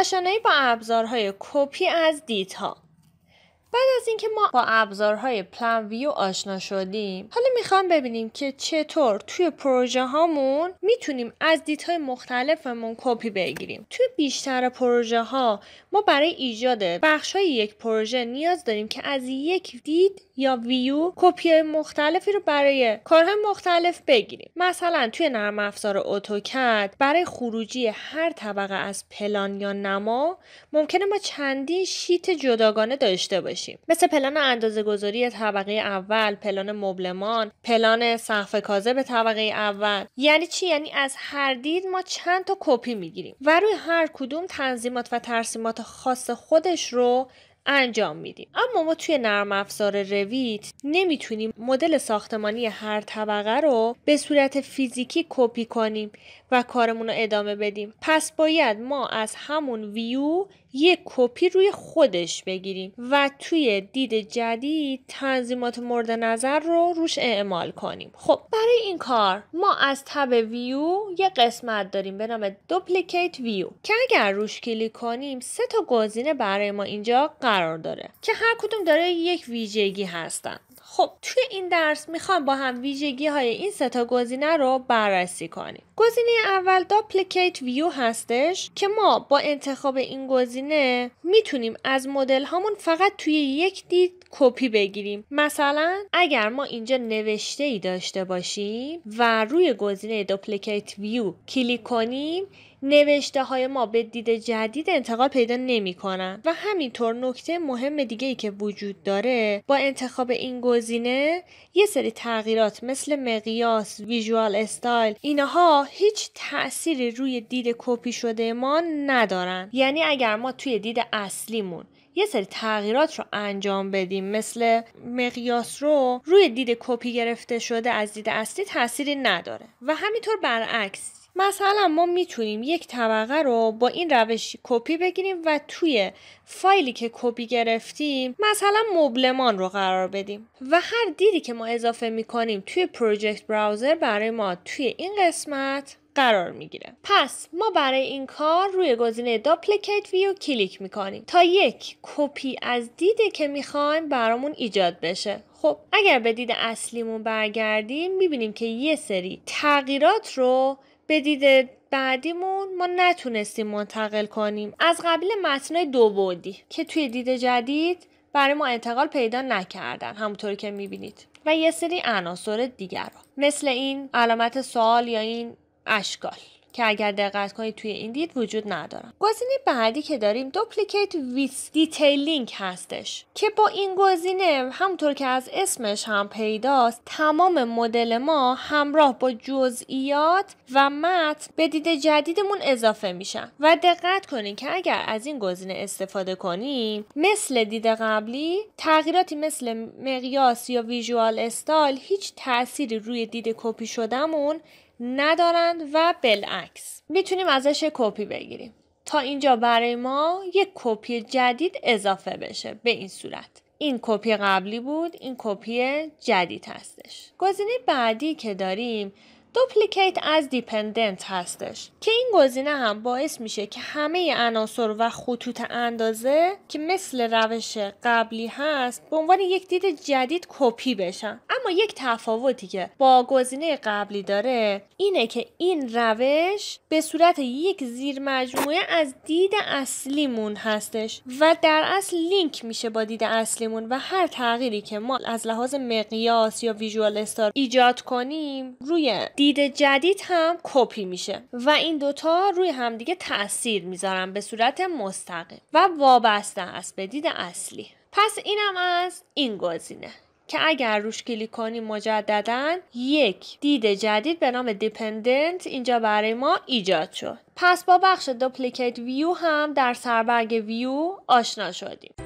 آشنایی با ابزارهای کپی از دیتا. بعد از اینکه ما با ابزارهای پلان ویو آشنا شدیم حالا میخوام ببینیم که چطور توی پروژه هامون میتونیم از دیدهای مختلفمون کپی بگیریم توی بیشتر پروژه ها ما برای ایجاد بخش های یک پروژه نیاز داریم که از یک دید یا ویو کپی مختلفی رو برای کارهای مختلف بگیریم مثلا توی نرم افزار اتوکد برای خروجی هر طبقه از پلان یا نما ممکنه ما چندین شیت جداگانه داشته باشیم مثل پلان اندازه گذاری طبقه اول پلان مبلمان پلان سقف کازه به طبقه اول یعنی چی یعنی از هر دید ما چند تا کپی میگیریم و روی هر کدوم تنظیمات و ترسیمات خاص خودش رو انجام میدیم اما ما توی نرم افزار رویت نمیتونیم مدل ساختمانی هر طبقه رو به صورت فیزیکی کپی کنیم و کارمون رو ادامه بدیم پس باید ما از همون ویو یک کپی روی خودش بگیریم و توی دید جدید تنظیمات مورد نظر رو روش اعمال کنیم خب برای این کار ما از تب ویو یه قسمت داریم به نام دوپلیکیت ویو که اگر روش کلیک کنیم سه تا گزینه برای ما اینجا قرار داره که هر کدوم داره یک ویژگی هستن خب توی این درس میخوام با هم ویژگی های این ستا گزینه رو بررسی کنیم گزینه اول داپلیکیت ویو هستش که ما با انتخاب این گزینه میتونیم از مدل هامون فقط توی یک دید کپی بگیریم مثلا اگر ما اینجا نوشته ای داشته باشیم و روی گزینه داپلیکیت ویو کلیک کنیم نوشته های ما به دید جدید انتقال پیدا نمی کنن. و همینطور نکته مهم دیگه ای که وجود داره با انتخاب این گزینه یه سری تغییرات مثل مقیاس، ویژوال استایل اینها هیچ تأثیری روی دید کپی شده ما ندارن یعنی اگر ما توی دید اصلیمون یه سری تغییرات رو انجام بدیم مثل مقیاس رو روی دید کپی گرفته شده از دید اصلی تاثیری نداره و همینطور برعکس مثلا ما میتونیم یک طبقه رو با این روش کپی بگیریم و توی فایلی که کپی گرفتیم مثلا مبلمان رو قرار بدیم و هر دیدی که ما اضافه میکنیم توی پروژکت براوزر برای ما توی این قسمت قرار میگیره پس ما برای این کار روی گزینه داپلیکیت ویو کلیک میکنیم تا یک کپی از دیده که میخوایم برامون ایجاد بشه خب اگر به دید اصلیمون برگردیم میبینیم که یه سری تغییرات رو به دید بعدیمون ما نتونستیم منتقل کنیم از قبیل متنای دو بودی که توی دید جدید برای ما انتقال پیدا نکردن همونطور که میبینید و یه سری عناصر دیگر رو مثل این علامت سوال یا این اشکال که اگر دقت کنید توی این دید وجود نداره. گزینه بعدی که داریم دوپلیکیت ویس دیتیلینگ هستش که با این گزینه همونطور که از اسمش هم پیداست تمام مدل ما همراه با جزئیات و متن به دید جدیدمون اضافه میشن و دقت کنید که اگر از این گزینه استفاده کنیم مثل دید قبلی تغییراتی مثل مقیاس یا ویژوال استایل هیچ تأثیری روی دید کپی شدهمون ندارند و بالعکس میتونیم ازش کپی بگیریم تا اینجا برای ما یک کپی جدید اضافه بشه به این صورت این کپی قبلی بود این کپی جدید هستش گزینه بعدی که داریم دوپلیکیت از دیپندنت هستش که این گزینه هم باعث میشه که همه عناصر و خطوط اندازه که مثل روش قبلی هست به عنوان یک دید جدید کپی بشن اما یک تفاوتی که با گزینه قبلی داره اینه که این روش به صورت یک زیر مجموعه از دید اصلیمون هستش و در اصل لینک میشه با دید اصلیمون و هر تغییری که ما از لحاظ مقیاس یا ویژوال استار ایجاد کنیم روی دید جدید هم کپی میشه و این دوتا روی همدیگه تاثیر میذارن به صورت مستقیم و وابسته است به دید اصلی پس اینم از این گزینه که اگر روش کلیک کنیم مجددا یک دید جدید به نام دیپندنت اینجا برای ما ایجاد شد پس با بخش دوپلیکیت ویو هم در سربرگ ویو آشنا شدیم